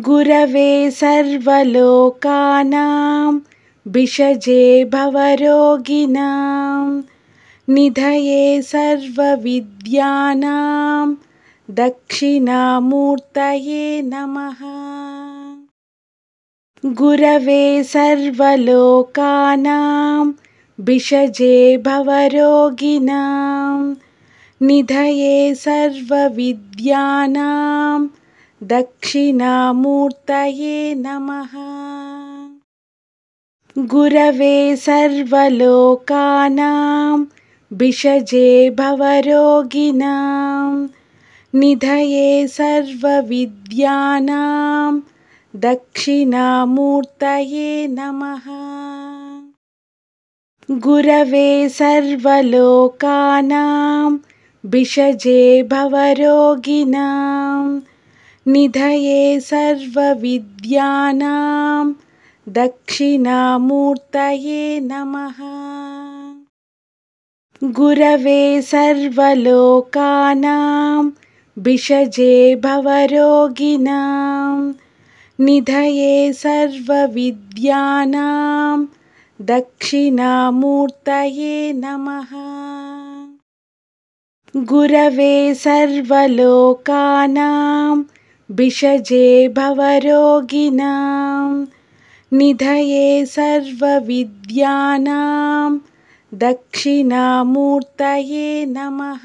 गुरवे सर्वलोकानां विषजे भवरोगिनां निधये सर्वविद्यानां दक्षिणामूर्तये नमः गुरवे सर्वलोकानां विषजे भवरोगिनां निधये सर्वविद्यानां दक्षिणामूर्तये नमः गुरवे सर्वलोकानां विषजे भवरोगिनां निधये सर्वविद्यानां दक्षिणामूर्तये नमः गुरवे सर्वलोकानां विषजे भवरोगिणां निधये सर्वविद्यानां दक्षिणामूर्तये नमः गुरवे सर्वलोकानां विषजे भवरोगिनां निधये सर्वविद्यानां दक्षिणामूर्तये नमः गुरवे सर्वलोकानां विषजे भवरोगिणां निधये सर्वविद्यानां दक्षिणामूर्तये नमः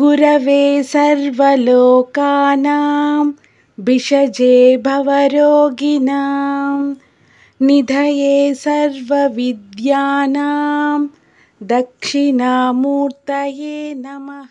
गुरवे सर्वलोकानां विषजे भवरोगिणां निधये सर्वविद्यानां दक्षिणामूर्तये नमः